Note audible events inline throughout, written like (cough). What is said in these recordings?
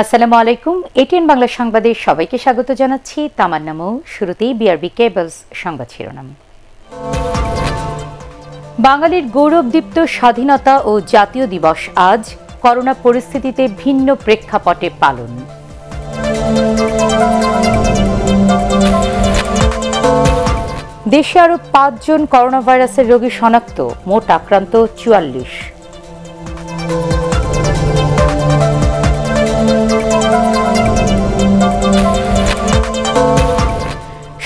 আসসালামু আলাইকুম এটিএন বাংলা সংবাদে সবাইকে স্বাগত জানাচ্ছি তামার নামও শুরুতেই বিআরবি কেবলস সংবাদ শিরোনাম বাঙালির গৌরবদীপ্ত স্বাধীনতা ও জাতীয় দিবস আজ করোনা পরিস্থিতিতে ভিন্ন প্রেক্ষাপটে পালন দেশে আরও পাঁচজন করোনাভাইরাসের রোগী শনাক্ত মোট আক্রান্ত চুয়াল্লিশ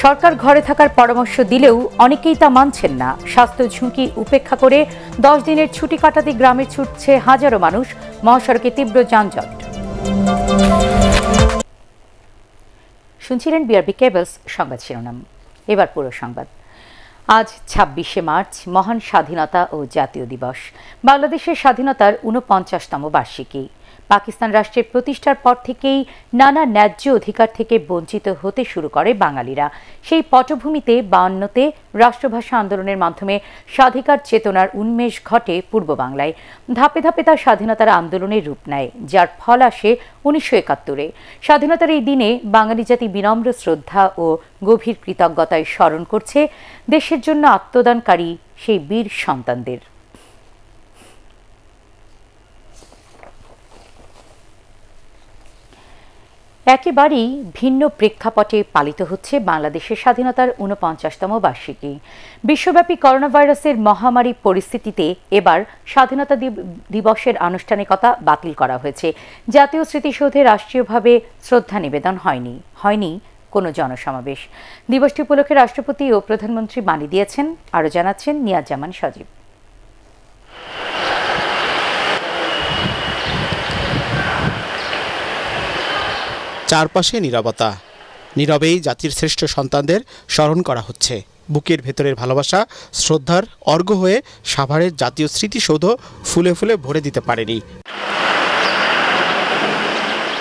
সরকার ঘরে থাকার পরামর্শ দিলেও অনেকেই তা মানছেন না স্বাস্থ্য ঝুঁকি উপেক্ষা করে দশ দিনের ছুটি কাটাতে গ্রামে ছুটছে হাজারো মানুষ মহাসড়কে তীব্র যানজট শুনছিলেন বিআরবি কেবলস সংবাদ শিরোনাম এবার পুরো সংবাদ আজ ছাব্বিশে মার্চ মহান স্বাধীনতা ও জাতীয় দিবস বাংলাদেশের স্বাধীনতার ঊনপঞ্চাশতম বার্ষিকী পাকিস্তান রাষ্ট্রের প্রতিষ্ঠার পর থেকেই নানা ন্যায্য অধিকার থেকে বঞ্চিত হতে শুরু করে বাঙালিরা সেই পটভূমিতে বায়ান্নতে রাষ্ট্রভাষা আন্দোলনের মাধ্যমে স্বাধিকার চেতনার উন্মেষ ঘটে পূর্ব বাংলায় ধাপে ধাপে তার স্বাধীনতার আন্দোলনের রূপ নেয় যার ফল আসে উনিশশো একাত্তরে স্বাধীনতার এই দিনে বাঙালি জাতি বিনম্র শ্রদ্ধা ও গভীর কৃতজ্ঞতায় স্মরণ করছে দেশের জন্য আত্মদানকারী সেই বীর সন্তানদের একেবারেই ভিন্ন প্রেক্ষাপটে পালিত হচ্ছে বাংলাদেশের স্বাধীনতার ঊনপঞ্চাশতম বার্ষিকী বিশ্বব্যাপী করোনা ভাইরাসের মহামারী পরিস্থিতিতে এবার স্বাধীনতা দিবসের আনুষ্ঠানিকতা বাতিল করা হয়েছে জাতীয় স্মৃতিসৌধে রাষ্ট্রীয়ভাবে শ্রদ্ধা নিবেদন হয়নি হয়নি কোনো জনসমাবেশ দিবসটি উপলক্ষে রাষ্ট্রপতি ও প্রধানমন্ত্রী মানি দিয়েছেন আরও জানাচ্ছেন নিয়াজ জামান সজীব চারপাশে নিরবতা নীরবেই জাতির শ্রেষ্ঠ সন্তানদের স্মরণ করা হচ্ছে বুকের ভেতরের ভালোবাসা শ্রদ্ধার অর্ঘ হয়ে সাভারের জাতীয় স্মৃতিসৌধ ফুলে ফুলে ভরে দিতে পারেনি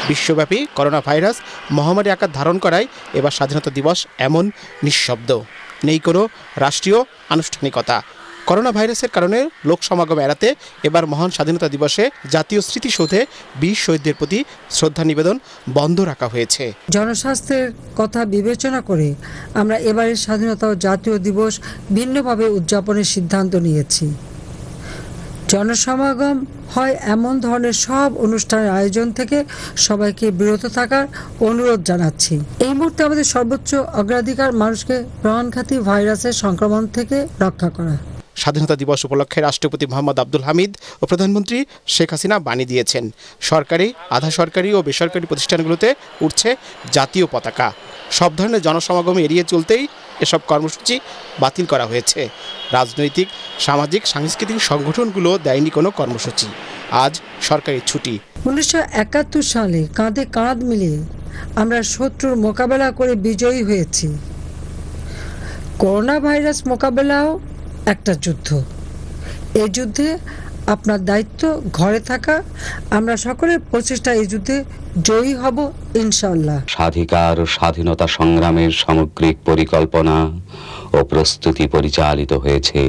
বিশ্বব্যাপী করোনা ভাইরাস মহামারী আকার ধারণ করায় এবার স্বাধীনতা দিবস এমন নিঃশব্দ নেই কোনো রাষ্ট্রীয় আনুষ্ঠানিকতা করোনা ভাইরাসের কারণে লোক সমাগম এড়াতে এবার মহান স্বাধীনতা দিবসে জাতীয় স্মৃতিসৌধে বীর শহীদদের প্রতি শ্রদ্ধা নিবেদন বন্ধ রাখা হয়েছে জনস্বাস্থ্যের কথা বিবেচনা করে আমরা এবারের স্বাধীনতা ও জাতীয় দিবস ভিন্নভাবে উদযাপনের সিদ্ধান্ত নিয়েছি জনসমাগম হয় এমন ধরনের সব অনুষ্ঠানের আয়োজন থেকে সবাইকে বিরত থাকার অনুরোধ জানাচ্ছি এই মুহূর্তে আমাদের সর্বোচ্চ অগ্রাধিকার মানুষকে প্রাণঘাতী ভাইরাসের সংক্রমণ থেকে রক্ষা করা স্বাধীনতা দিবস উপলক্ষে রাষ্ট্রপতি মোহাম্মদ আব্দুল হামিদ ও প্রধানমন্ত্রী শেখ হাসিনা বাণী দিয়েছেন সরকারি আধা সরকারি ও বেসরকারি প্রতিষ্ঠানগুলোতে উঠছে জাতীয় পতাকা সব ধরনের জনসমাগম এড়িয়ে চলতেই এসব কর্মসূচি বাতিল করা হয়েছে রাজনৈতিক সামাজিক সাংস্কৃতিক সংগঠনগুলো দেয়নি কোনো কর্মসূচি আজ সরকারি ছুটি উনিশশো সালে কাঁধে কাঁধ মিলিয়ে আমরা শত্রুর মোকাবেলা করে বিজয়ী হয়েছি করোনা ভাইরাস মোকাবেলাও একটা যুদ্ধ এই যুদ্ধে আপনার দায়িত্ব ঘরে থাকা আমরা সকলে প্রচেষ্টা এই যুদ্ধে জয়ী হব ইনশাল্লাহ স্বাধিকার ও স্বাধীনতা সংগ্রামের সামগ্রিক পরিকল্পনা ও প্রস্তুতি পরিচালিত হয়েছে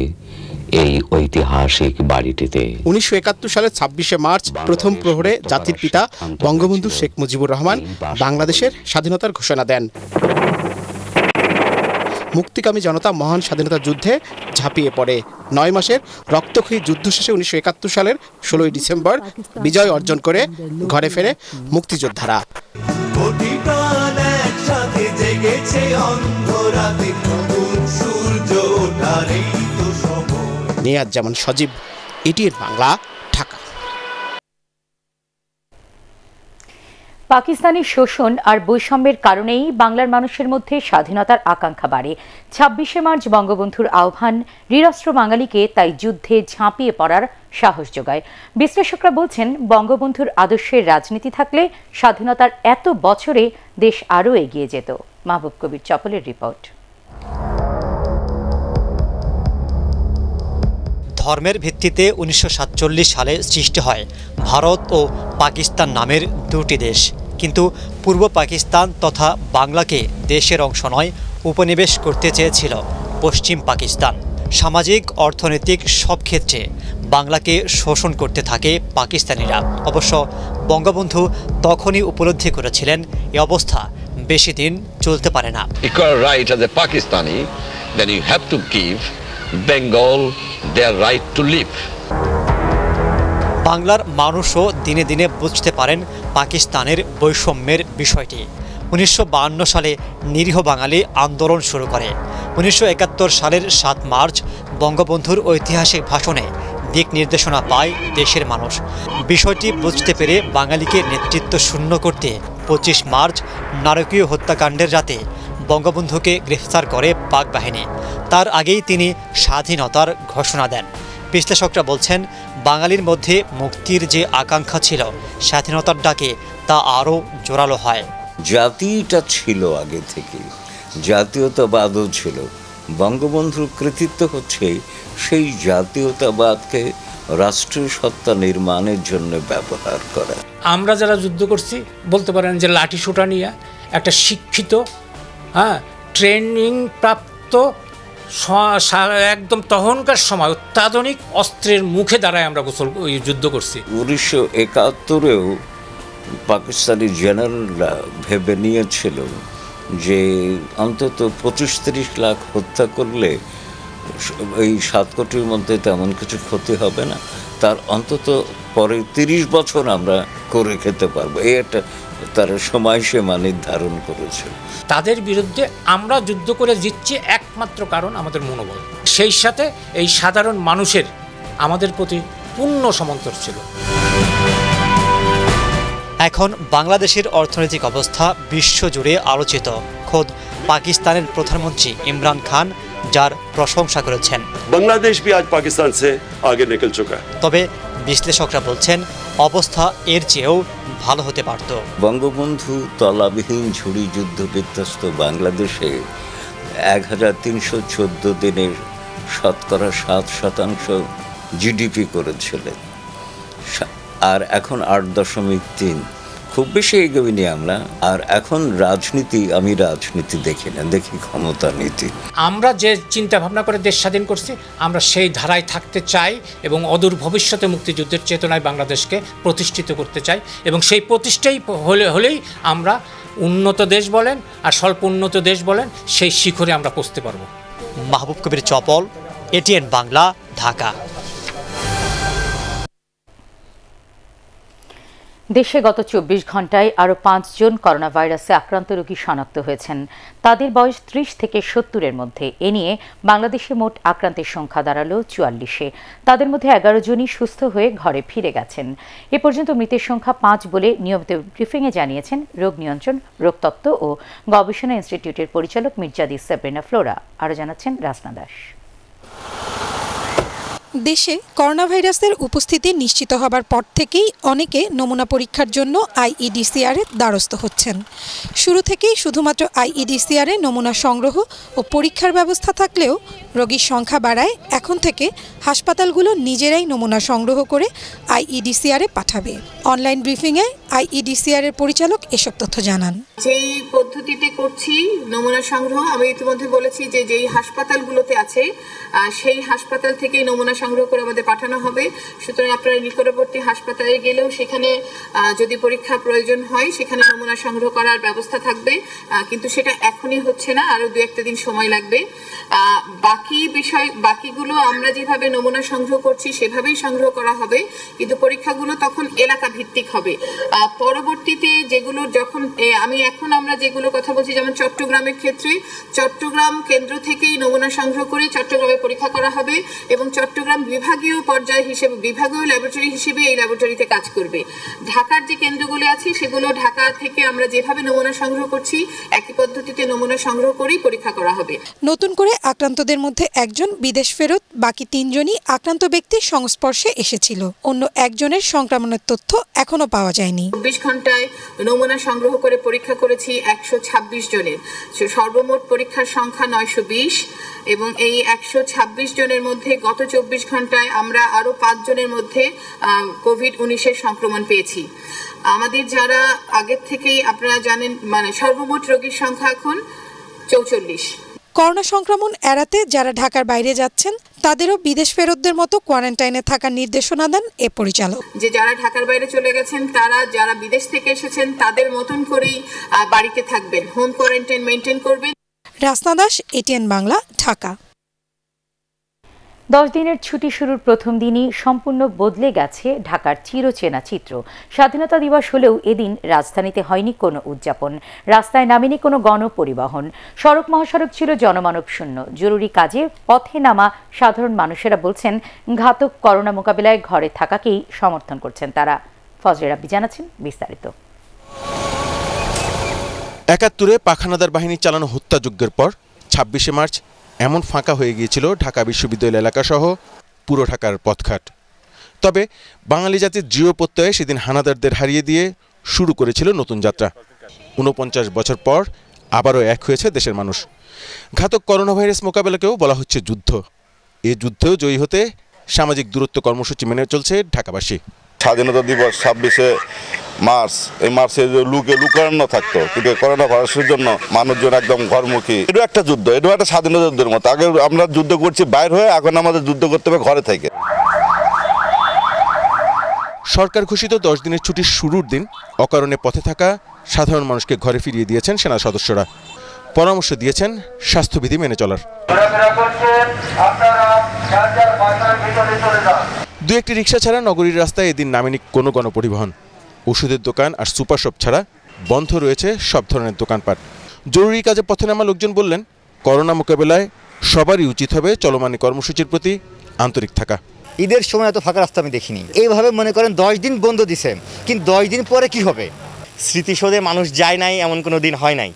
এই ঐতিহাসিক বাড়িটিতে উনিশশো সালের ছাব্বিশে মার্চ প্রথম প্রহরে জাতির পিতা বঙ্গবন্ধু শেখ মুজিবুর রহমান বাংলাদেশের স্বাধীনতার ঘোষণা দেন মুক্তিকামী জনতা মহান স্বাধীনতা যুদ্ধে ঝাঁপিয়ে পড়ে নয় মাসের রক্তক্ষয়ী যুদ্ধ শেষে উনিশশো একাত্তর সালের ষোলোই ডিসেম্বর বিজয় অর্জন করে ঘরে ফেরে মুক্তিযোদ্ধারা নেয়াজ যেমন সজীব এটিএন বাংলা পাকিস্তানি শোষণ আর বৈষম্যের কারণেই বাংলার মানুষের মধ্যে স্বাধীনতার আকাঙ্ক্ষা বাড়ে ছাব্বিশে মার্চ বঙ্গবন্ধুর আহ্বান নিরস্ত্র বাঙালিকে তাই যুদ্ধে ঝাঁপিয়ে পড়ার সাহস যোগায় বিশ্লেষকরা বলছেন বঙ্গবন্ধুর আদর্শের রাজনীতি থাকলে স্বাধীনতার এত বছরে দেশ আরও এগিয়ে যেত মাহবুব কবির চপলের রিপোর্ট ধর্মের ভিত্তিতে উনিশশো সালে সৃষ্টি হয় ভারত ও পাকিস্তান নামের দুটি দেশ কিন্তু পূর্ব পাকিস্তান তথা বাংলাকে দেশের অংশ নয় উপনিবেশ করতে চেয়েছিল পশ্চিম পাকিস্তান সামাজিক অর্থনৈতিক সব ক্ষেত্রে বাংলাকে শোষণ করতে থাকে পাকিস্তানিরা অবশ্য বঙ্গবন্ধু তখনই উপলব্ধি করেছিলেন এ অবস্থা বেশি দিন চলতে পারে না Bengal their right to live বাংলার মানুষও দিনে দিনে বুঝতে পারেন পাকিস্তানের বৈষম্যের বিষয়টি উনিশশো সালে নিরীহ বাঙালি আন্দোলন শুরু করে উনিশশো সালের সাত মার্চ বঙ্গবন্ধুর ঐতিহাসিক ভাষণে দিক নির্দেশনা পায় দেশের মানুষ বিষয়টি বুঝতে পেরে বাঙালিকে নেতৃত্ব শূন্য করতে পঁচিশ মার্চ নারকীয় হত্যাকাণ্ডের রাতে বঙ্গবন্ধুকে গ্রেফতার করে পাক বাহিনী তার আগেই তিনি স্বাধীনতার ঘোষণা দেন বিশ্লেষকরা বলছেন বাঙালির মধ্যে মুক্তির যে আকাঙ্ক্ষা ছিল স্বাধীনতার ডাকে তা আরও জোরালো হয় জাতিটা ছিল আগে থেকে জাতীয়তাবাদও ছিল বঙ্গবন্ধুর কৃতিত্ব হচ্ছে সেই জাতীয়তাবাদকে রাষ্ট্রীয় সত্তা নির্মাণের জন্য ব্যবহার করা আমরা যারা যুদ্ধ করছি বলতে পারেন যে লাঠি সোটা নিয়ে একটা শিক্ষিত হ্যাঁ ট্রেনিং প্রাপ্ত একদম তখনকার সময় অত্যাধুনিক অস্ত্রের মুখে দাঁড়ায় আমরা গোসল যুদ্ধ করছি উনিশশো একাত্তরেও পাকিস্তানি জেনারেলরা ভেবে নিয়েছিল যে অন্তত পঁচিশ তিরিশ লাখ হত্যা করলে এই সাত কোটির মধ্যে তেমন কিছু ক্ষতি হবে না তার অন্তত পরে তিরিশ বছর আমরা করে খেতে পারবো এই একটা তারা সময়সীমা নির্ধারণ করেছে তাদের বিরুদ্ধে আমরা যুদ্ধ করে জিতছি একমাত্র কারণ আমাদের মনোবল সেই সাথে এই সাধারণ মানুষের আমাদের প্রতি পূর্ণ সমন্তর ছিল এখন বাংলাদেশের অর্থনৈতিক অবস্থা বিশ্বজুড়ে আলোচিত খোদ পাকিস্তানের প্রধানমন্ত্রী ইমরান খান যার প্রশংসা করেছেন বাংলাদেশ আগে নিকল চুকা তবে বিশ্লেষকরা বলছেন অবস্থা এর চেয়েও ভালো হতে পারত বঙ্গবন্ধু তলাবিহীন ঝুড়ি যুদ্ধ বিধ্বস্ত বাংলাদেশে এক হাজার তিনশো চোদ্দ দিনের শতকরা সাত শতাংশ জিডিপি করেছিলেন আর এখন আট দশমিক তিন খুব বেশি নি আমরা আর এখন রাজনীতি আমি রাজনীতি দেখি না দেখি ক্ষমতা নীতি আমরা যে চিন্তা ভাবনা করে দেশ স্বাধীন করছি আমরা সেই ধারায় থাকতে চাই এবং অদূর ভবিষ্যতে মুক্তিযুদ্ধের চেতনায় বাংলাদেশকে প্রতিষ্ঠিত করতে চাই এবং সেই প্রতিষ্ঠাই হলে হলেই আমরা উন্নত দেশ বলেন আর স্বল্প উন্নত দেশ বলেন সেই শিখরে আমরা পৌঁছতে পারব মাহবুব কবির চপল এটিএন বাংলা ঢাকা দেশে গত চব্বিশ ঘন্টায় আরও পাঁচজন করোনা ভাইরাসে আক্রান্ত রোগী শনাক্ত হয়েছেন তাদের বয়স ত্রিশ থেকে সত্তরের মধ্যে এ নিয়ে বাংলাদেশে মোট আক্রান্তের সংখ্যা দাঁড়ালো চুয়াল্লিশে তাদের মধ্যে এগারো জনই সুস্থ হয়ে ঘরে ফিরে গেছেন এ পর্যন্ত মৃতের সংখ্যা পাঁচ বলে নিয়মিত ব্রিফিংয়ে জানিয়েছেন রোগ নিয়ন্ত্রণ রোগতত্ত্ব ও গবেষণা ইনস্টিটিউটের পরিচালক মির্জাদি সাবেনা ফ্লোরা আরও জানাচ্ছেন রাজনা দাস দেশে করোনা ভাইরাসের উপস্থিতি নিশ্চিত হবার পর থেকেই অনেকে নমুনা পরীক্ষার জন্য আইইডিসিআর এর দ্বারস্থ হচ্ছেন শুরু থেকেই শুধুমাত্র আইইডিসিআর এ নমুনা সংগ্রহ ও পরীক্ষার ব্যবস্থা থাকলেও রোগীর সংখ্যা বাড়ায় এখন থেকে হাসপাতালগুলো নিজেরাই নমুনা সংগ্রহ করে আইইডিসিআর এ পাঠাবে অনলাইন ব্রিফিংয়ে আইইডিসিআর এর পরিচালক এসব তথ্য জানান যেই পদ্ধতিতে করছি নমুনা সংগ্রহ আমি ইতিমধ্যে বলেছি যে যেই হাসপাতালগুলোতে আছে সেই হাসপাতাল থেকে নমুনা সংগ্রহ করে আমাদের পাঠানো হবে সুতরাং আপনারা নিকটবর্তী হাসপাতালে গেলেও সেখানে যদি পরীক্ষা প্রয়োজন হয় সেখানে নমুনা সংগ্রহ করার ব্যবস্থা থাকবে কিন্তু সেটা এখনই হচ্ছে না আরো দু একটা দিন সময় লাগবে বাকি বিষয় বাকিগুলো আমরা যেভাবে নমুনা সংগ্রহ করছি সেভাবেই সংগ্রহ করা হবে কিন্তু পরীক্ষাগুলো তখন এলাকা ভিত্তিক হবে পরবর্তীতে যেগুলো যখন আমি এখন আমরা যেগুলো কথা বলছি যেমন চট্টগ্রামের ক্ষেত্রে চট্টগ্রাম কেন্দ্র থেকেই নমুনা সংগ্রহ করে চট্টগ্রামে পরীক্ষা করা হবে এবং চট্টগ্রাম বিভাগীয় পর্যায় হিসেবে বিভাগীয় ল্যাবরেটরি হিসেবে এই ল্যাবরেটরিতে কাজ করবে ঢাকার যে কেন্দ্রগুলো আছে সেগুলো ঢাকা থেকে আমরা যেভাবে নমুনা সংগ্রহ করছি একই পদ্ধতিতে নমুনা সংগ্রহ করেই পরীক্ষা করা হবে নতুন করে আক্রান্তদের মধ্যে একজন বিদেশ ফেরত বাকি তিনজনই আক্রান্ত ব্যক্তির সংস্পর্শে এসেছিল অন্য একজনের সংক্রমণের তথ্য এখনো পাওয়া যায়নি চব্বিশ ঘন্টায় নমুনা সংগ্রহ করে পরীক্ষা করেছি একশো জনের সর্বমোট পরীক্ষার সংখ্যা নয়শো বিশ এবং এই একশো ছাব্বিশ জনের মধ্যে গত চব্বিশ ঘন্টায় আমরা আরও পাঁচজনের মধ্যে কোভিড উনিশের সংক্রমণ পেয়েছি আমাদের যারা আগের থেকেই আপনারা জানেন মানে সর্বমোট রোগীর সংখ্যা এখন চৌচল্লিশ করোনা সংক্রমণ এড়াতে যারা ঢাকার বাইরে যাচ্ছেন তাদেরও বিদেশ ফেরতদের মতো কোয়ারেন্টাইনে থাকার নির্দেশনা দেন এ পরিচালক যে যারা ঢাকার বাইরে চলে গেছেন তারা যারা বিদেশ থেকে এসেছেন তাদের মতন করেই বাড়িতে থাকবেন হোম কোয়ারেন্টাইন মেনটেন করবেন রাসনা দাস এটিএন বাংলা ঢাকা দশ দিনের ছুটি শুরুর প্রথম দিনই সম্পূর্ণ বদলে গেছে ঢাকার চিরচেনা চিত্র স্বাধীনতা দিবস হলেও এদিন রাজধানীতে হয়নি কোনো উদযাপন রাস্তায় নামেনি কোনো গণপরিবহন সড়ক মহাসড়ক ছিল জনমানব শূন্য জরুরি কাজে পথে নামা সাধারণ মানুষেরা বলছেন ঘাতক করোনা মোকাবিলায় ঘরে থাকাকেই সমর্থন করছেন তারা ফজরের আব্বি জানাচ্ছেন বিস্তারিত একাত্তরে পাখানাদার বাহিনী চালানো হত্যাযজ্ঞের পর ছাব্বিশে মার্চ এমন ফাঁকা হয়ে গিয়েছিল ঢাকা বিশ্ববিদ্যালয় এলাকাসহ পুরো ঢাকার পথঘাট তবে বাঙালি জাতির দৃঢ় প্রত্যয়ে সেদিন হানাদারদের হারিয়ে দিয়ে শুরু করেছিল নতুন যাত্রা উনপঞ্চাশ বছর পর আবারও এক হয়েছে দেশের মানুষ ঘাতক করোনা ভাইরাস মোকাবেলাকেও বলা হচ্ছে যুদ্ধ এ যুদ্ধেও জয়ী হতে সামাজিক দূরত্ব কর্মসূচি মেনে চলছে ঢাকাবাসী স্বাধীনতা দিবস ছাব্বিশে মার্চ এই মার্চে লুকে লুকান্ন থাকতো কিন্তু করোনা ভাইরাসের জন্য মানুষজন একদম ঘরমুখী এটা একটা যুদ্ধ এটাও একটা স্বাধীনতা যুদ্ধের মতো আগে আমরা যুদ্ধ করছি বাইর হয়ে এখন আমাদের যুদ্ধ করতে হবে ঘরে থেকে সরকার ঘোষিত দশ দিনের ছুটির শুরুর দিন অকারণে পথে থাকা সাধারণ মানুষকে ঘরে ফিরিয়ে দিয়েছেন সেনা সদস্যরা পরামর্শ দিয়েছেন স্বাস্থ্যবিধি মেনে চলার দু একটি রিক্সা ছাড়া নগরীর রাস্তায় এদিন নামেনি কোনো গণপরিবহন ওষুধের দোকান আর সুপার শপ ছাড়া বন্ধ রয়েছে সব ধরনের দোকানপাট জরুরি কাজে পথে নামা লোকজন বললেন করোনা মোকাবেলায় সবারই উচিত হবে চলমানি কর্মসূচির প্রতি আন্তরিক থাকা ঈদের সময় এত ফাঁকা রাস্তা আমি দেখিনি এইভাবে মনে করেন দশ দিন বন্ধ দিছে কিন্তু দশ দিন পরে কি হবে স্মৃতিসৌধে মানুষ যায় নাই এমন কোনো দিন হয় নাই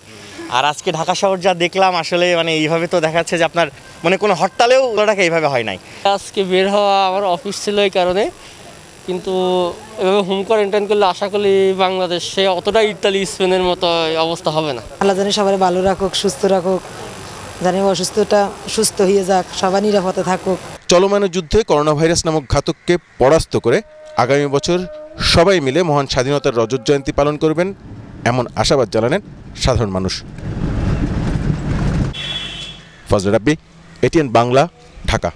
আর আজকে ঢাকা শহর যা দেখলাম আসলে মানে এইভাবে তো দেখাচ্ছে যে আপনার মানে কোনো হরতালেও ওটাকে এইভাবে হয় নাই আজকে বের হওয়া আমার অফিস ছিল এই কারণে কিন্তু এভাবে হোম কোয়ারেন্টাইন করলে আশা করি বাংলাদেশে অতটা ইটালি স্পেনের মতো অবস্থা হবে না আল্লাহ জানি সবাই ভালো রাখুক সুস্থ রাখুক জানি অসুস্থটা সুস্থ হয়ে যাক সবাই নিরাপদে থাকুক চলমান যুদ্ধে করোনা ভাইরাস নামক ঘাতককে পরাস্ত করে আগামী বছর সবাই মিলে মহান স্বাধীনতার রজত জয়ন্তী পালন করবেন এমন আশাবাদ জানালেন সাধারণ মানুষ Fazal Rabbi ATN Bangla Dhaka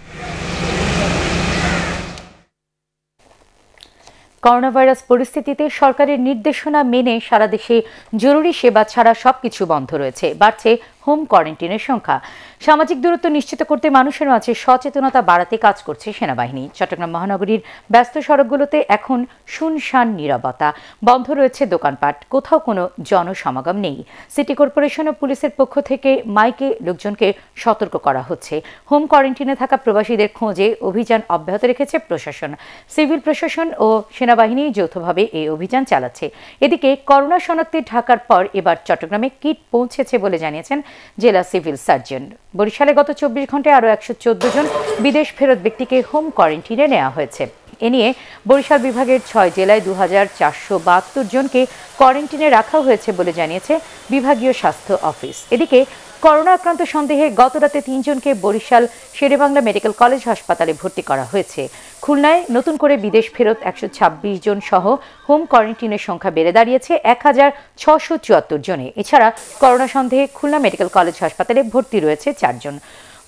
corona virus পরিস্থিতিতে সরকারের নির্দেশনা মেনে সারা দেশে জরুরি সেবা ছাড়া সবকিছু বন্ধ রয়েছে বাড়ছে হোম কোয়ারেন্টিনের সংখ্যা সামাজিক দূরত্ব নিশ্চিত করতে মানুষের মাঝে সচেতনতা বাড়াতে কাজ করছে সেনাবাহিনী চট্টগ্রাম মহানগরীর ব্যস্ত সড়কগুলোতে এখন শুনশান নিরবতা বন্ধ রয়েছে দোকানপাট কোথাও কোনো জনসমাগম নেই সিটি কর্পোরেশন ও পুলিশের পক্ষ থেকে মাইকে লোকজনকে সতর্ক করা হচ্ছে হোম কোয়ারেন্টিনে থাকা প্রবাসীদের খোঁজে অভিযান অব্যাহত রেখেছে প্রশাসন সিভিল প্রশাসন ও সেনাবাহিনী যৌথভাবে এই অভিযান চালাচ্ছে এদিকে করোনা শনাক্তে ঢাকার পর এবার চট্টগ্রামে কিট পৌঁছেছে বলে জানিয়েছেন জেলা সিভিল সার্জন বরিশালে গত চব্বিশ ঘন্টায় আরও একশো জন বিদেশ ফেরত ব্যক্তিকে হোম কোয়ারেন্টিনে নেওয়া হয়েছে এ নিয়ে বরিশাল বিভাগের ছয় জেলায় দু জনকে কোয়ারেন্টিনে রাখা হয়েছে বলে জানিয়েছে বিভাগীয় স্বাস্থ্য অফিস এদিকে করোনা আক্রান্ত সন্দেহে গত রাতে তিনজনকে বরিশাল শেরেবাংলা মেডিকেল কলেজ হাসপাতালে ভর্তি করা হয়েছে খুলনায় নতুন করে বিদেশ ফেরত একশো ছাব্বিশ জন সহ হোম কোয়ারেন্টিনের সংখ্যা বেড়ে দাঁড়িয়েছে এক হাজার ছশো চুয়াত্তর জনে এছাড়া করোনা সন্দেহে খুলনা মেডিকেল কলেজ হাসপাতালে ভর্তি রয়েছে চারজন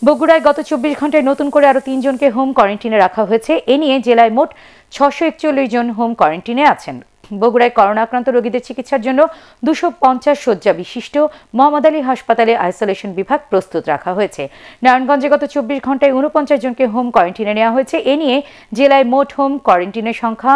বগুড়ায় গত চব্বিশ ঘন্টায় নতুন করে আরও তিনজনকে হোম কোয়ারেন্টিনে রাখা হয়েছে এ নিয়ে জেলায় মোট ছশো একচল্লিশ জন হোম কোয়ারেন্টিনে আছেন বগুড়ায় করোনা আক্রান্ত রোগীদের চিকিৎসার জন্য দুশো পঞ্চাশ শয্যা বিশিষ্ট মোহাম্মদ আলী হাসপাতালে আইসোলেশন বিভাগ প্রস্তুত রাখা হয়েছে নারায়ণগঞ্জে গত চব্বিশ ঘন্টায় উনপঞ্চাশ জনকে হোম কোয়ারেন্টিনে নেওয়া হয়েছে এ নিয়ে জেলায় মোট হোম কোয়ারেন্টিনের সংখ্যা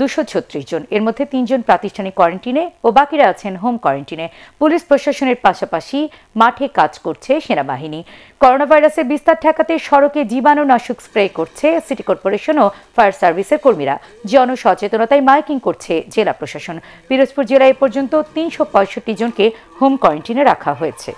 দুশো ছত্রিশ জন এর মধ্যে তিনজন প্রাতিষ্ঠানিক কোয়ারেন্টিনে ও বাকিরা আছেন হোম কোয়ারেন্টিনে পুলিশ প্রশাসনের পাশাপাশি মাঠে কাজ করছে সেনাবাহিনী করোনা ভাইরাসের বিস্তার ঠেকাতে সড়কে জীবাণুনাশক স্প্রে করছে সিটি কর্পোরেশন ও ফায়ার সার্ভিসের কর্মীরা জনসচেতনতায় মাইকিং করছে জেলা প্রশাসন পিরোজপুর জেলায় এ পর্যন্ত তিনশো জনকে হোম কোয়ারেন্টিনে রাখা হয়েছে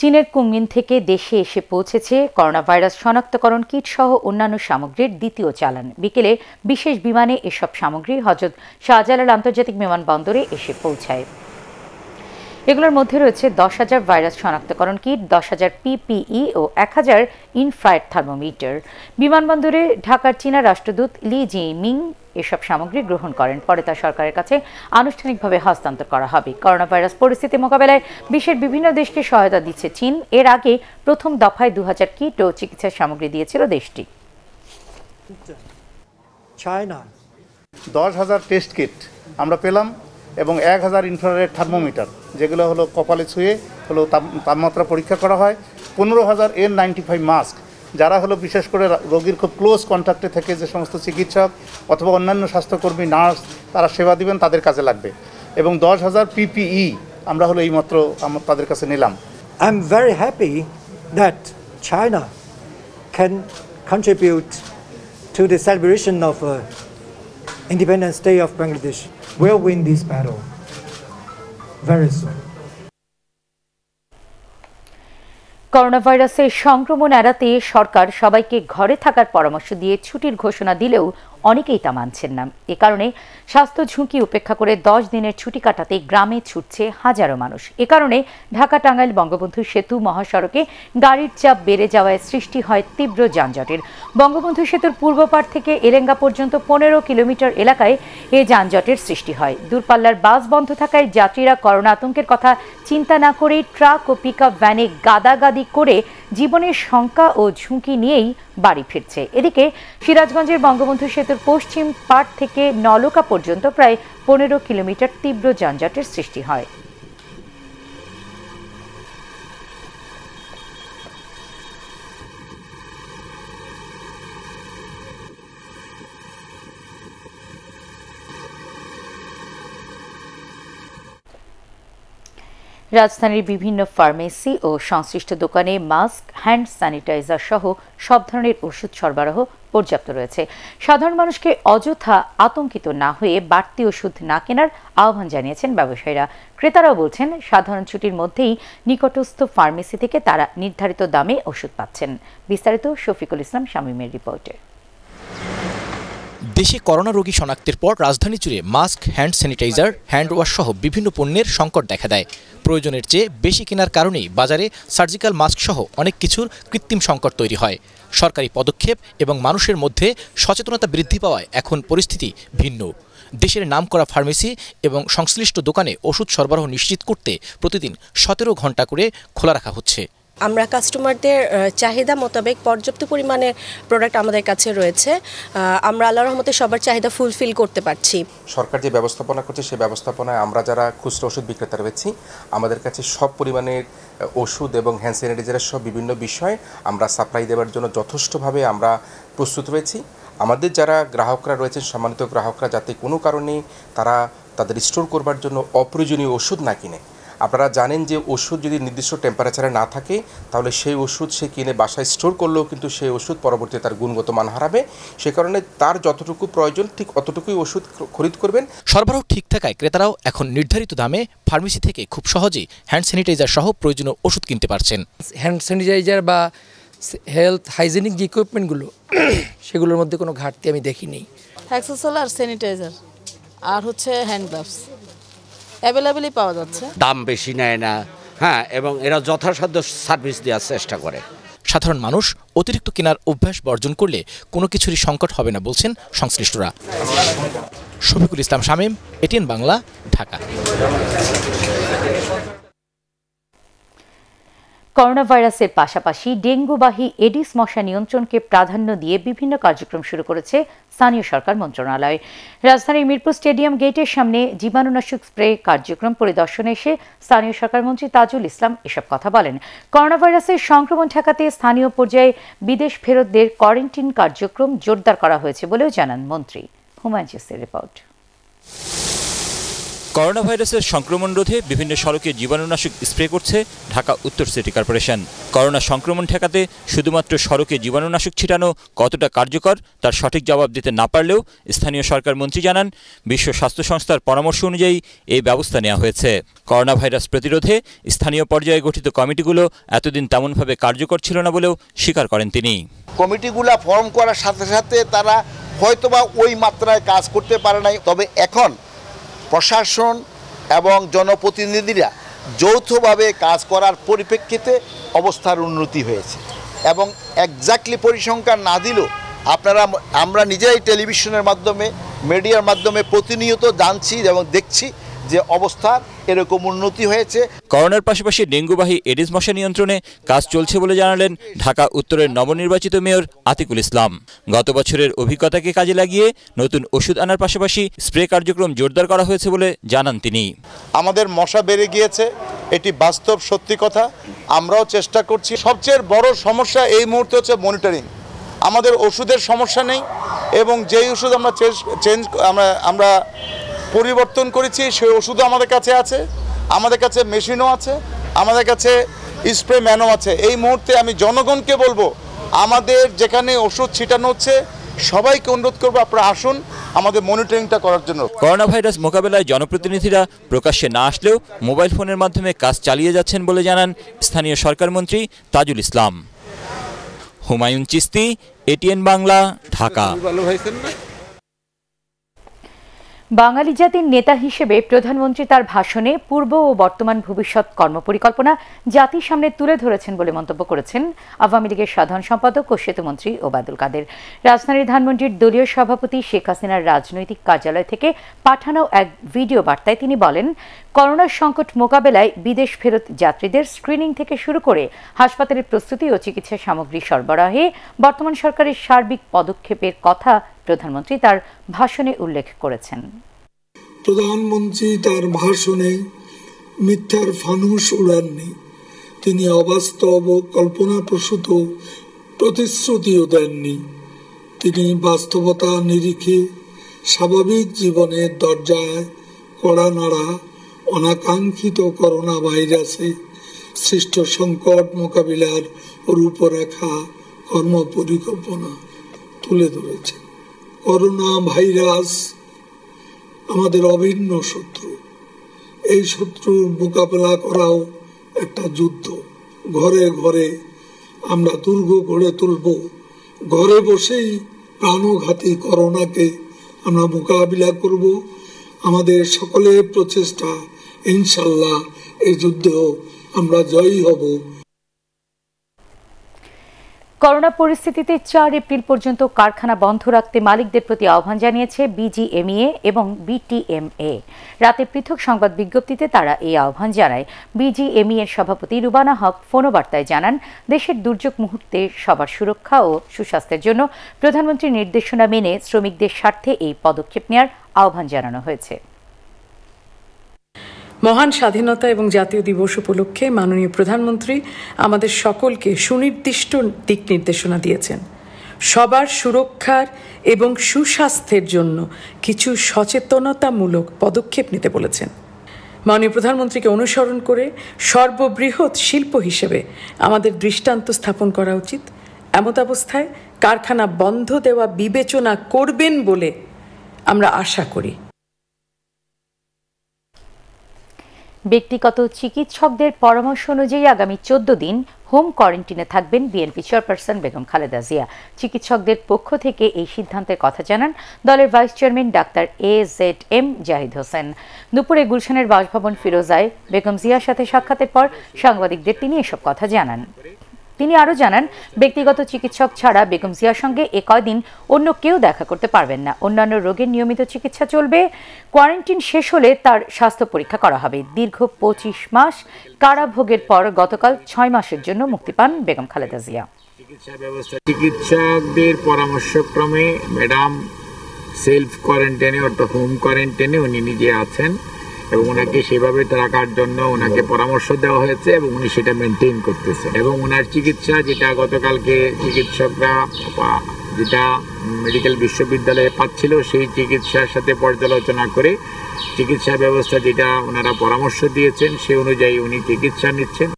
চীনের কুমিন থেকে দেশে এসে পৌঁছেছে করোনা ভাইরাস শনাক্তকরণ কিট সহ অন্যান্য সামগ্রীর দ্বিতীয় চালান বিকেলে বিশেষ বিমানে এসব সামগ্রী হজরত শাহজালাল আন্তর্জাতিক বিমানবন্দরে এসে পৌঁছায় এগুলোর মধ্যে রয়েছে দশ হাজার ভাইরাস শনাক্তকরণ কিট দশ হাজার পিপিই ও এক হাজার ইনফ্রায়েড থার্মোমিটার বিমানবন্দরে ঢাকার চীনা রাষ্ট্রদূত লি মিং এসব সামগ্রী গ্রহণ করেন পরে তা সরকারের কাছে আনুষ্ঠানিকভাবে হস্তান্তর করা হবে করোনা ভাইরাস পরিস্থিতি মোকাবেলায় বিশ্বের বিভিন্ন দেশকে সহায়তা দিচ্ছে চীন এর আগে প্রথম দফায় দু হাজার কিট ও চিকিৎসার সামগ্রী দিয়েছিল দেশটি দশ হাজার টেস্ট কিট আমরা পেলাম এবং এক হাজার ইনফ্রারেড থার্মোমিটার যেগুলো হলো কপালে ছুঁয়ে হলো তাপমাত্রা পরীক্ষা করা হয় পনেরো হাজার এন নাইনটি ফাইভ মাস্ক যারা হলো বিশেষ করে রোগীর খুব ক্লোজ কন্ট্যাক্টে থেকে যে সমস্ত চিকিৎসক অথবা অন্যান্য স্বাস্থ্যকর্মী নার্স তারা সেবা দিবেন তাদের কাজে লাগবে এবং দশ হাজার পিপিই e আমরা হলো এইমাত্র তাদের কাছে নিলাম I am very happy that China can contribute to the celebration of Independence Day of Bangladesh will win this battle very soon. Corona ভাইরাসের সংক্রমণ এড়াতে সরকার সবাইকে ঘরে থাকার পরামর্শ দিয়ে ছুটির ঘোষণা দিলেও অনেকেই তা মানছেন না এ কারণে স্বাস্থ্য ঝুঁকি উপেক্ষা করে দশ দিনের ছুটি কাটাতে গ্রামে ছুটছে হাজারো মানুষ এ কারণে ঢাকা টাঙ্গাইল বঙ্গবন্ধু সেতু মহাসড়কে গাড়ির চাপ বেড়ে যাওয়ায় সৃষ্টি হয় তীব্র যানজটের বঙ্গবন্ধু সেতুর পূর্ব পাড় থেকে এলেঙ্গা পর্যন্ত পনেরো কিলোমিটার এলাকায় এ যানজটের সৃষ্টি হয় দূরপাল্লার বাস বন্ধ থাকায় যাত্রীরা করোনা আতঙ্কের কথা চিন্তা না করেই ট্রাক ও পিক ভ্যানে গাদাগাদি করে জীবনের শঙ্কা ও ঝুঁকি নিয়েই বাড়ি ফিরছে এদিকে সিরাজগঞ্জের বঙ্গবন্ধু সেতুর পশ্চিম পাট থেকে নলকা পর্যন্ত প্রায় পনেরো কিলোমিটার তীব্র যানজটের সৃষ্টি হয় রাজধানীর বিভিন্ন ফার্মেসি ও সংশ্লিষ্ট দোকানে মাস্ক হ্যান্ড স্যানিটাইজার সহ সব ধরনের ওষুধ সরবরাহ পর্যাপ্ত রয়েছে সাধারণ মানুষকে অযথা আতঙ্কিত না হয়ে বাড়তি ওষুধ না কেনার আহ্বান জানিয়েছেন ব্যবসায়ীরা ক্রেতারাও বলছেন সাধারণ ছুটির মধ্যেই নিকটস্থ ফার্মেসি থেকে তারা নির্ধারিত দামে ওষুধ পাচ্ছেন বিস্তারিত শফিকুল ইসলাম শামীমের রিপোর্টে দেশে করোনা রোগী শনাক্তের পর রাজধানী জুড়ে mask hand sanitiser hand wash সহ বিভিন্ন পণ্যের সংকট দেখা দেয় প্রয়োজনের চেয়ে বেশি কেনার কারণেই বাজারে সার্জিক্যাল মাস্ক সহ অনেক কিছুর কৃত্রিম সংকট তৈরি হয় সরকারি পদক্ষেপ এবং মানুষের মধ্যে সচেতনতা বৃদ্ধি পাওয়ায় এখন পরিস্থিতি ভিন্ন দেশের নাম করা ফার্মেসি এবং সংশ্লিষ্ট দোকানে ওষুধ সরবরাহ নিশ্চিত করতে প্রতিদিন সতেরো ঘন্টা করে খোলা রাখা হচ্ছে আমরা কাস্টমারদের চাহিদা মোতাবেক পর্যাপ্ত পরিমাণে প্রোডাক্ট আমাদের কাছে রয়েছে আমরা আল্লাহ রহমতে সবার চাহিদা ফুলফিল করতে পারছি সরকার যে ব্যবস্থাপনা করছে সে ব্যবস্থাপনায় আমরা যারা খুচরো ওষুধ বিক্রেতা রয়েছি আমাদের কাছে সব পরিমাণের ওষুধ এবং হ্যান্ড স্যানিটাইজারের সব বিভিন্ন বিষয় আমরা সাপ্লাই দেওয়ার জন্য যথেষ্টভাবে আমরা প্রস্তুত রয়েছি আমাদের যারা গ্রাহকরা রয়েছেন সম্মানিত গ্রাহকরা যাতে কোনো কারণে তারা তাদের স্টোর করবার জন্য অপ্রয়োজনীয় ওষুধ না কিনে আপনারা জানেন যে ওষুধ যদি নির্দিষ্ট টেম্পারেচারে না থাকে তাহলে সেই ওষুধ সে কিনে বাসায় স্টোর করলেও কিন্তু সেই ওষুধ পরবর্তীতে তার গুণগত মান হারাবে সে কারণে তার যতটুকু প্রয়োজন ঠিক অতটুকুই ওষুধ খরিদ করবেন সরবরাহ ঠিক থাকায় ক্রেতারাও এখন নির্ধারিত দামে ফার্মেসি থেকে খুব সহজেই হ্যান্ড স্যানিটাইজার সহ প্রয়োজনীয় ওষুধ কিনতে পারছেন হ্যান্ড স্যানিটাইজার বা হেলথ হাইজেনিক যে ইকুইপমেন্টগুলো (coughs) সেগুলোর মধ্যে কোনো ঘাটতি আমি দেখিনি আর স্যানিটাইজার আর হচ্ছে হ্যান্ড গ্লাভস অ্যাভেলেবেলই পাওয়া যাচ্ছে দাম বেশি নেয় না হ্যাঁ এবং এরা যথাসাধ্য সার্ভিস দেওয়ার চেষ্টা করে সাধারণ মানুষ অতিরিক্ত কেনার অভ্যাস বর্জন করলে কোনো কিছুরই সংকট হবে না বলছেন সংশ্লিষ্টরা শফিকুল ইসলাম শামীম এটিএন বাংলা ঢাকা করোনা ভাইরাসের পাশাপাশি ডেঙ্গুবাহী এডিস মশা নিয়ন্ত্রণকে প্রাধান্য দিয়ে বিভিন্ন কার্যক্রম শুরু করেছে স্থানীয় সরকার মন্ত্রণালয় রাজধানীর মিরপুর স্টেডিয়াম গেটের সামনে জীবাণুনাশক স্প্রে কার্যক্রম পরিদর্শনে এসে স্থানীয় সরকার মন্ত্রী তাজুল ইসলাম এসব কথা বলেন করোনা ভাইরাসের সংক্রমণ ঠেকাতে স্থানীয় পর্যায়ে বিদেশ ফেরতদের কোয়ারেন্টিন কার্যক্রম জোরদার করা হয়েছে বলেও জানান মন্ত্রী হুমায়ুন রিপোর্ট করোনা ভাইরাসের সংক্রমণ রোধে বিভিন্ন সড়কে জীবাণুনাশক স্প্রে করছে ঢাকা উত্তর সিটি কর্পোরেশন করোনা সংক্রমণ ঠেকাতে শুধুমাত্র সড়কে জীবাণুনাশক ছিটানো কতটা কার্যকর তার সঠিক জবাব দিতে না পারলেও স্থানীয় সরকার মন্ত্রী জানান বিশ্ব স্বাস্থ্য সংস্থার পরামর্শ অনুযায়ী এই ব্যবস্থা নেওয়া হয়েছে করোনা ভাইরাস প্রতিরোধে স্থানীয় পর্যায়ে গঠিত কমিটিগুলো এতদিন তেমনভাবে কার্যকর ছিল না বলেও স্বীকার করেন তিনি কমিটিগুলো ফর্ম করার সাথে সাথে তারা হয়তোবা ওই মাত্রায় কাজ করতে পারে নাই তবে এখন প্রশাসন এবং জনপ্রতিনিধিরা যৌথভাবে কাজ করার পরিপ্রেক্ষিতে অবস্থার উন্নতি হয়েছে এবং একজাক্টলি পরিসংখ্যান না দিলেও আপনারা আমরা নিজেই টেলিভিশনের মাধ্যমে মিডিয়ার মাধ্যমে প্রতিনিয়ত জানছি এবং দেখছি যে অবস্থা এরকম উন্নতি হয়েছে করোনার পাশাপাশি ডেঙ্গুবাহী এডিস মশা নিয়ন্ত্রণে কাজ চলছে বলে জানালেন ঢাকা উত্তরের নবনির্বাচিত মেয়র আতিকুল ইসলাম গত বছরের অভিজ্ঞতাকে কাজে লাগিয়ে নতুন ওষুধ আনার পাশাপাশি স্প্রে কার্যক্রম জোরদার করা হয়েছে বলে জানান তিনি আমাদের মশা বেড়ে গিয়েছে এটি বাস্তব সত্যি কথা আমরাও চেষ্টা করছি সবচেয়ে বড় সমস্যা এই মুহূর্তে হচ্ছে মনিটরিং আমাদের ওষুধের সমস্যা নেই এবং যেই ওষুধ আমরা চেঞ্জ আমরা আমরা পরিবর্তন করেছি সেই ওষুধও আমাদের কাছে আছে আমাদের কাছে মেশিনও আছে আমাদের কাছে স্প্রে ম্যানও আছে এই মুহূর্তে আমি জনগণকে বলবো আমাদের যেখানে ওষুধ ছিটানো হচ্ছে সবাইকে অনুরোধ করবো আপনারা আসুন আমাদের মনিটরিংটা করার জন্য করোনা ভাইরাস মোকাবেলায় জনপ্রতিনিধিরা প্রকাশ্যে না আসলেও মোবাইল ফোনের মাধ্যমে কাজ চালিয়ে যাচ্ছেন বলে জানান স্থানীয় সরকার মন্ত্রী তাজুল ইসলাম হুমায়ুন চিস্তি এটিএন বাংলা ঢাকা বাঙালি জাতির নেতা হিসেবে প্রধানমন্ত্রী তার ভাষণে পূর্ব ও বর্তমান ভবিষ্যৎ কর্মপরিকল্পনা জাতির সামনে তুলে ধরেছেন বলে মন্তব্য করেছেন আওয়ামী লীগের সাধারণ সম্পাদক ও সেতুমন্ত্রী ওবায়দুল কাদের রাজধানীর ধানমন্ডির দলীয় সভাপতি শেখ হাসিনার রাজনৈতিক কার্যালয় থেকে পাঠানো এক ভিডিও বার্তায় তিনি বলেন করোনার সংকট মোকাবেলায় বিদেশ ফেরত যাত্রীদের স্ক্রিনিং থেকে শুরু করে হাসপাতালের প্রস্তুতি ও চিকিৎসা সামগ্রী সরবরাহে বর্তমান সরকারের সার্বিক পদক্ষেপের কথা প্রধানমন্ত্রী তার ভাষণে উল্লেখ করেছেন প্রধানমন্ত্রী তার ভাষণে মিথ্যার ফানুষ উড়াননি তিনি অবাস্তব কল্পনা প্রসূত প্রতিশ্রুতিও দেননি তিনি বাস্তবতা নিরিখে স্বাভাবিক জীবনের দরজায় কড়া নাড়া অনাকাঙ্ক্ষিত করোনা ভাইরাসে সৃষ্ট সংকট মোকাবিলার রূপরেখা কর্মপরিকল্পনা তুলে ধরেছে করোনা ভাইরাস আমাদের অভিন্ন শত্রু এই শত্রুর মোকাবেলা করাও একটা যুদ্ধ ঘরে ঘরে আমরা দুর্গ গড়ে তুলব ঘরে বসেই প্রাণঘাতী করোনাকে আমরা মোকাবিলা করব আমাদের সকলের প্রচেষ্টা ইনশাল্লাহ এই যুদ্ধেও আমরা জয়ী হব করোনা পরিস্থিতিতে চার এপ্রিল পর্যন্ত কারখানা বন্ধ রাখতে মালিকদের প্রতি আহ্বান জানিয়েছে বিজিএমইএ এবং বিটিএমএ রাতে পৃথক সংবাদ বিজ্ঞপ্তিতে তারা এই আহ্বান জানায় বিজিএমই এর সভাপতি রুবানা হক ফোনবার্তায় জানান দেশের দুর্যোগ মুহূর্তে সবার সুরক্ষা ও সুস্বাস্থ্যের জন্য প্রধানমন্ত্রীর নির্দেশনা মেনে শ্রমিকদের স্বার্থে এই পদক্ষেপ নেওয়ার আহ্বান জানানো হয়েছে মহান স্বাধীনতা এবং জাতীয় দিবস উপলক্ষে মাননীয় প্রধানমন্ত্রী আমাদের সকলকে সুনির্দিষ্ট দিক নির্দেশনা দিয়েছেন সবার সুরক্ষার এবং সুস্বাস্থ্যের জন্য কিছু সচেতনতামূলক পদক্ষেপ নিতে বলেছেন মাননীয় প্রধানমন্ত্রীকে অনুসরণ করে সর্ববৃহৎ শিল্প হিসেবে আমাদের দৃষ্টান্ত স্থাপন করা উচিত এমত অবস্থায় কারখানা বন্ধ দেওয়া বিবেচনা করবেন বলে আমরা আশা করি ব্যক্তিগত চিকিৎসকদের পরামর্শ অনুযায়ী আগামী চোদ্দ দিন হোম কোয়ারেন্টিনে থাকবেন বিএনপি চেয়ারপারসন বেগম খালেদা জিয়া চিকিৎসকদের পক্ষ থেকে এই সিদ্ধান্তের কথা জানান দলের vice chairman doctor A Z M Zahid Hossain দুপুরে গুলশানের বাসভবন ফিরোজায় বেগম জিয়ার সাথে সাক্ষাতের পর সাংবাদিকদের তিনি এসব কথা জানান তিনি আরও জানান ব্যক্তিগত চিকিৎসক ছাড়া বেগম জিয়ার সঙ্গে এ কয়দিন অন্য কেউ দেখা করতে পারবেন না অন্যান্য রোগের নিয়মিত চিকিৎসা চলবে কোয়ারেন্টিন শেষ হলে তার স্বাস্থ্য পরীক্ষা করা হবে দীর্ঘ পঁচিশ মাস কারাভোগের পর গতকাল ছয় মাসের জন্য মুক্তি পান বেগম খালেদা জিয়া চিকিৎসকদের পরামর্শক্রমে ম্যাডাম সেলফ কোয়ারেন্টাইনে অর্থাৎ হোম কোয়ারেন্টাইনে উনি নিজে আছেন এবং ওনাকে সেভাবে রাখার জন্য ওনাকে পরামর্শ দেওয়া হয়েছে এবং উনি সেটা মেনটেন করতেছে এবং ওনার চিকিৎসা যেটা গতকালকে চিকিৎসকরা যেটা মেডিকেল বিশ্ববিদ্যালয়ে পাচ্ছিল সেই চিকিৎসার সাথে পর্যালোচনা করে চিকিৎসা ব্যবস্থা যেটা ওনারা পরামর্শ দিয়েছেন সে অনুযায়ী উনি চিকিৎসা নিচ্ছেন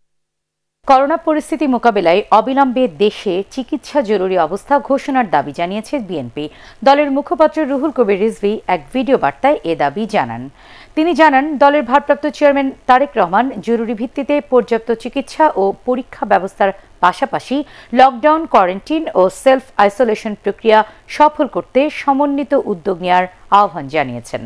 করোনা পরিস্থিতি মোকাবেলায় অবিলম্বে দেশে চিকিৎসা জরুরি অবস্থা ঘোষণার দাবি জানিয়েছে বিএনপি দলের মুখপাত্র রুহুল কবির রিজভি এক ভিডিও বার্তায় এ দাবি জানান তিনি জানান দলের ভারপ্রাপ্ত চেয়ারম্যান তারেক রহমান জরুরি ভিত্তিতে পর্যাপ্ত চিকিৎসা ও পরীক্ষা ব্যবস্থার পাশাপাশি লকডাউন কোয়ারেন্টিন ও সেলফ আইসোলেশন প্রক্রিয়া সফল করতে সমন্বিত উদ্যোগ নেওয়ার আহ্বান জানিয়েছেন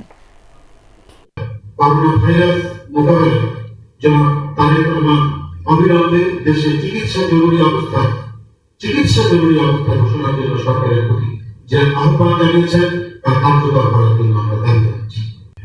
চিকিৎসা জরুরি অবস্থা ঘোষণা সরকারের প্রতি যে আহ্বান জানিয়েছেন কার্যকর করার জন্য আমরা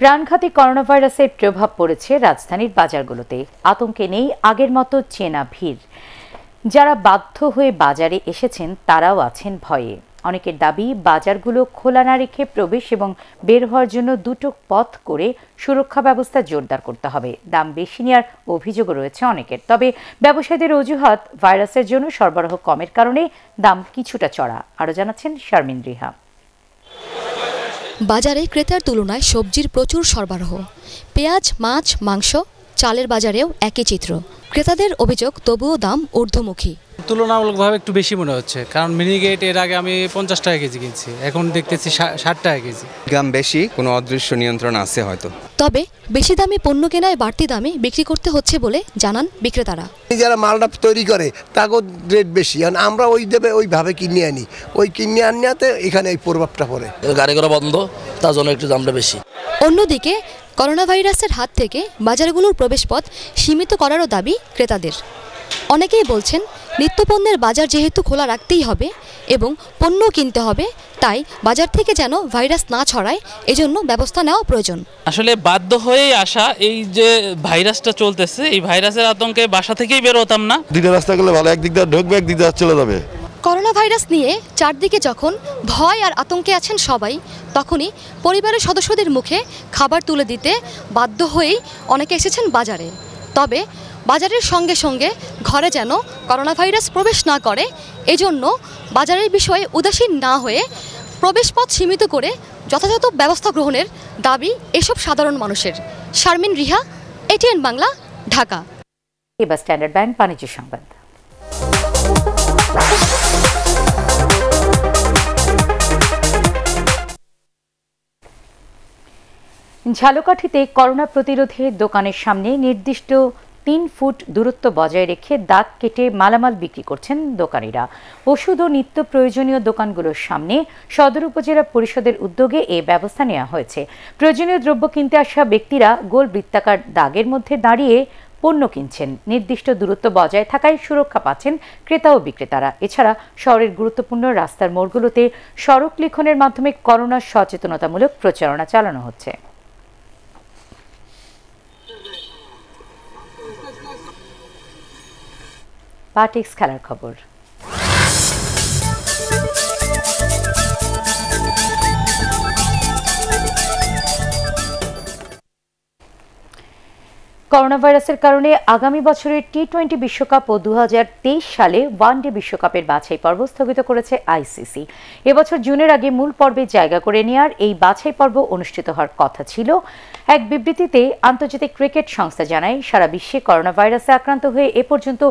প্রাণঘাতী করোনাভাইরাসের প্রভাব পড়েছে রাজধানীর বাজারগুলোতে আতঙ্কে নেই আগের মতো চেনা ভিড় যারা বাধ্য হয়ে বাজারে এসেছেন তারাও আছেন ভয়ে অনেকের দাবি বাজারগুলো খোলা না রেখে প্রবেশ এবং বের হওয়ার জন্য দুটো পথ করে সুরক্ষা ব্যবস্থা জোরদার করতে হবে দাম বেশি নেওয়ার অভিযোগও রয়েছে অনেকের তবে ব্যবসায়ীদের অজুহাত ভাইরাসের জন্য সরবরাহ কমের কারণে দাম কিছুটা চড়া আরও জানাচ্ছেন শারমিন রিহা বাজারে ক্রেতার তুলনায় সবজির প্রচুর সরবরাহ পেঁয়াজ মাছ মাংস চালের বাজারেও একই চিত্র ক্রেতাদের অভিযোগ তবুও দাম ঊর্ধ্বমুখী তুলনামূলকভাবে একটু বেশি মনে হচ্ছে কারণ মিনিগেট এর আগে আমি পঞ্চাশ টাকা কেজি কিনছি এখন দেখতেছি ষাট টাকা কেজি দাম বেশি কোনো অদৃশ্য নিয়ন্ত্রণ আছে হয়তো তবে বেশি দামে পণ্য কেনায় বাড়তি দামে বিক্রি করতে হচ্ছে বলে জানান বিক্রেতারা যারা মালটা তৈরি করে তাকেও রেট বেশি কারণ আমরা ওই দেবে ওইভাবে কিনে আনি ওই কিনে আনিয়াতে এখানে এই প্রভাবটা পড়ে গাড়ি করা বন্ধ তার জন্য একটু দামটা বেশি অন্যদিকে করোনা ভাইরাসের হাত থেকে বাজারগুলোর প্রবেশপথ সীমিত করারও দাবি ক্রেতাদের অনেকেই বলছেন নিত্যপণ্যের বাজার যেহেতু খোলা রাখতেই হবে এবং পণ্য কিনতে হবে তাই বাজার থেকে যেন ভাইরাস না ছড়ায় এজন্য ব্যবস্থা নেওয়া প্রয়োজন আসলে বাধ্য হয়েই আসা এই যে ভাইরাসটা চলতেছে এই ভাইরাসের আতঙ্কে বাসা থেকেই বেরোতাম না দিনের রাস্তা গেলে ভালো একদিক দিয়ে ঢুকবে একদিক দিয়ে চলে যাবে করোনা ভাইরাস নিয়ে চারদিকে যখন ভয় আর আতঙ্কে আছেন সবাই তখনই পরিবারের সদস্যদের মুখে খাবার তুলে দিতে বাধ্য হয়েই অনেকে এসেছেন বাজারে তবে বাজারের সঙ্গে সঙ্গে ঘরে যেন করোনা ভাইরাস প্রবেশ না করে এজন্য বাজারের বিষয়ে উদাসীন না হয়ে প্রবেশপথ সীমিত করে যথাযথ ব্যবস্থা গ্রহণের দাবি এসব সাধারণ মানুষের শারমিন রিহা এটিএন বাংলা ঢাকা এবার স্ট্যান্ডার্ড ব্যাংক বাণিজ্য সংবাদ ঝালকাঠিতে করোনা প্রতিরোধে দোকানের সামনে নির্দিষ্ট তিন ফুট দূরত্ব বজায় রেখে দাগ কেটে মালামাল বিক্রি করছেন দোকানিরা ওষুধ ও নিত্য প্রয়োজনীয় দোকানগুলোর সামনে সদর উপজেলা পরিষদের উদ্যোগে এ ব্যবস্থা নেওয়া হয়েছে প্রয়োজনীয় দ্রব্য কিনতে আসা ব্যক্তিরা গোল বৃত্তাকার দাগের মধ্যে দাঁড়িয়ে পণ্য কিনছেন নির্দিষ্ট দূরত্ব বজায় থাকায় সুরক্ষা পাচ্ছেন ক্রেতা ও বিক্রেতারা এছাড়া শহরের গুরুত্বপূর্ণ রাস্তার মোড়গুলোতে সড়ক লিখনের মাধ্যমে করোনা সচেতনতামূলক প্রচারণা চালানো হচ্ছে পার্টিক্স খেলার খবর করোনা ভাইরাসের কারণে আগামী বছরের টি টোয়েন্টি বিশ্বকাপ ও দু সালে ওয়ান ডে বিশ্বকাপের বাছাই পর্ব স্থগিত করেছে আইসিসি এবছর জুনের আগে মূল পর্বে জায়গা করে নেওয়ার এই বাছাই পর্ব অনুষ্ঠিত হওয়ার কথা ছিল এক বিবৃতিতে আন্তর্জাতিক ক্রিকেট সংস্থা জানায় সারা বিশ্বে করোনা ভাইরাসে আক্রান্ত হয়ে এ পর্যন্ত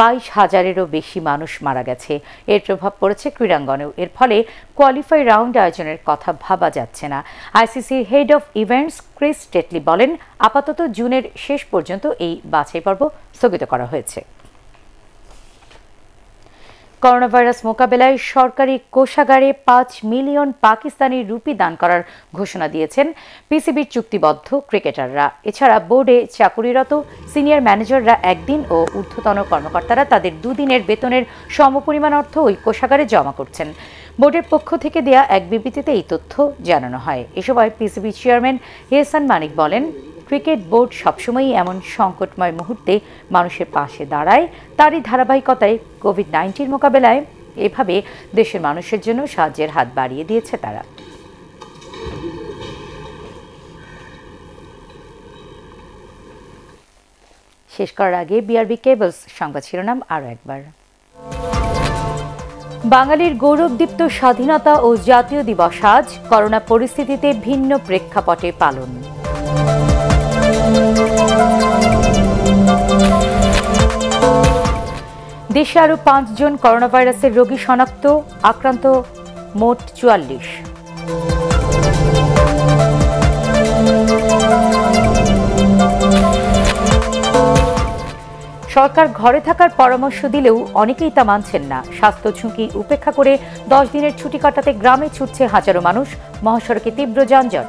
বাইশ হাজারেরও বেশি মানুষ মারা গেছে এর প্রভাব পড়েছে ক্রীড়াঙ্গনেও এর ফলে কোয়ালিফাই রাউন্ড আয়োজনের কথা ভাবা যাচ্ছে না আইসিসির head of events Chris Tetley বলেন আপাতত জুনের শেষ পর্যন্ত এই বাছাই পর্ব স্থগিত করা হয়েছে করোনাভাইরাস মোকাবেলায় সরকারি কোষাগারে পাঁচ মিলিয়ন পাকিস্তানি রুপি দান করার ঘোষণা দিয়েছেন পিসিবির চুক্তিবদ্ধ ক্রিকেটাররা এছাড়া বোর্ডে চাকুরিরত সিনিয়র ম্যানেজাররা একদিন ও ঊর্ধ্বতন কর্মকর্তারা তাদের দুদিনের বেতনের সমপরিমাণ অর্থ ওই কোষাগারে জমা করছেন বোর্ডের পক্ষ থেকে দেয়া এক বিবৃতিতে এই তথ্য জানানো হয় এ সময় পিসিবি চেয়ারম্যান হেসান মানিক বলেন ক্রিকেট বোর্ড সবসময়ই এমন সংকটময় মুহূর্তে মানুষের পাশে দাঁড়ায় তারই ধারাবাহিকতায় কোভিড নাইন্টিন মোকাবেলায় এভাবে দেশের মানুষের জন্য সাহায্যের হাত বাড়িয়ে দিয়েছে তারা শেষ করার আগে বিআরবি কেবলস সংবাদ শিরোনাম আরও একবার বাঙালির গৌরবদীপ্ত স্বাধীনতা ও জাতীয় দিবস আজ করোনা পরিস্থিতিতে ভিন্ন প্রেক্ষাপটে পালন দেশে আরও পাঁচজন করোনাভাইরাসের রোগী শনাক্ত আক্রান্ত মোট চুয়াল্লিশ সরকার ঘরে থাকার পরামর্শ দিলেও অনেকেই তা মানছেন না স্বাস্থ্য ঝুঁকি উপেক্ষা করে দশ দিনের ছুটি কাটাতে গ্রামে ছুটছে হাজারো মানুষ মহাসড়কে তীব্র যানজট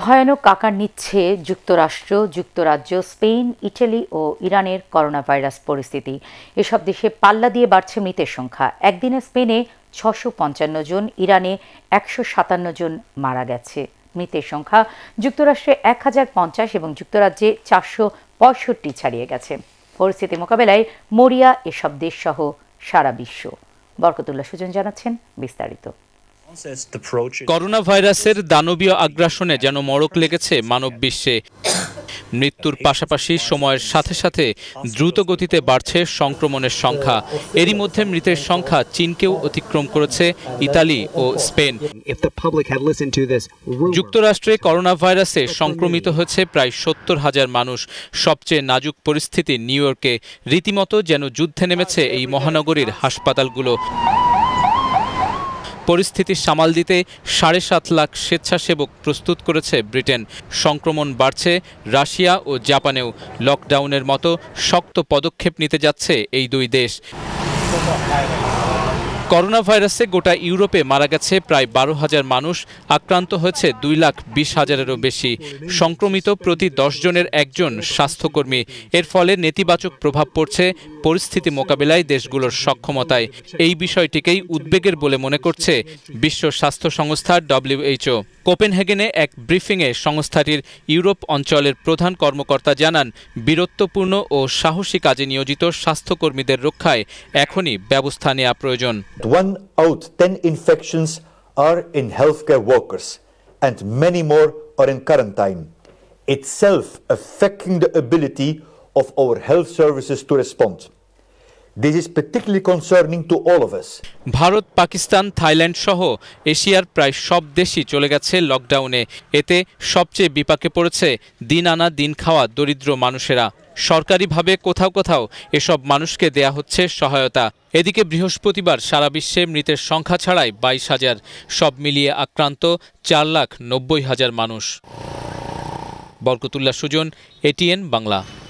ভয়ানক আকার নিচ্ছে যুক্তরাষ্ট্র যুক্তরাজ্য স্পেন ইটালি ও ইরানের করোনা ভাইরাস পরিস্থিতি এসব দেশে পাল্লা দিয়ে বাড়ছে মৃতের সংখ্যা একদিনে স্পেনে ছশো পঞ্চান্ন জন ইরানে একশো সাতান্ন জন মারা গেছে মৃতের সংখ্যা যুক্তরাষ্ট্রে এক হাজার পঞ্চাশ এবং যুক্তরাজ্যে চারশো পঁয়ষট্টি ছাড়িয়ে গেছে পরিস্থিতি মোকাবেলায় মরিয়া এসব দেশ সহ সারা বিশ্ব বরকতুল্লাহ সুজন জানাচ্ছেন বিস্তারিত করোনা ভাইরাসের দানবীয় আগ্রাসনে যেন মরক লেগেছে মানব বিশ্বে মৃত্যুর পাশাপাশি সময়ের সাথে সাথে দ্রুত গতিতে বাড়ছে সংক্রমণের সংখ্যা এরই মধ্যে মৃতের সংখ্যা চীনকেও অতিক্রম করেছে ইতালি ও স্পেন যুক্তরাষ্ট্রে করোনা ভাইরাসে সংক্রমিত হয়েছে প্রায় সত্তর হাজার মানুষ সবচেয়ে নাজুক পরিস্থিতি নিউ ইয়র্কে রীতিমতো যেন যুদ্ধে নেমেছে এই মহানগরীর হাসপাতালগুলো পরিস্থিতি সামাল দিতে সাড়ে সাত লাখ স্বেচ্ছাসেবক প্রস্তুত করেছে ব্রিটেন সংক্রমণ বাড়ছে রাশিয়া ও জাপানেও লকডাউনের মতো শক্ত পদক্ষেপ নিতে যাচ্ছে এই দুই দেশ করোনা ভাইরাসে গোটা ইউরোপে মারা গেছে প্রায় বারো হাজার মানুষ আক্রান্ত হয়েছে দুই লাখ বিশ হাজারেরও বেশি সংক্রমিত প্রতি দশ জনের একজন স্বাস্থ্যকর্মী এর ফলে নেতিবাচক প্রভাব পড়ছে পরিস্থিতি মোকাবেলায় দেশগুলোর সক্ষমতায় এই বিষয়টিকেই উদ্বেগের বলে মনে করছে বিশ্ব স্বাস্থ্য সংস্থা ডব্লিউএইচও কোপেনহেগেনে এক ব্রিফিংয়ে সংস্থাটির ইউরোপ অঞ্চলের প্রধান কর্মকর্তা জানান বীরত্বপূর্ণ ও সাহসী কাজে নিয়োজিত স্বাস্থ্যকর্মীদের রক্ষায় এখনই ব্যবস্থা নেওয়া প্রয়োজন One out 10 infections are in healthcare workers, and many more are in quarantine, itself affecting the ability of our health services to respond. This is particularly concerning to all of us. Bharat Pakistan Thailand সহ এশিয়ার প্রায় সব দেশই চলে গেছে লকডাউনে এতে সবচেয়ে বিপাকে পড়েছে দিন আনা দিন খাওয়া দরিদ্র মানুষেরা সরকারিভাবে কোথাও কোথাও এসব মানুষকে দেয়া হচ্ছে সহায়তা এদিকে বৃহস্পতিবার সারা বিশ্বে মৃতের সংখ্যা ছাড়াই বাইশ হাজার সব মিলিয়ে আক্রান্ত চার লাখ নব্বই হাজার মানুষ বরকতুল্লাহ সুজন এটিএন বাংলা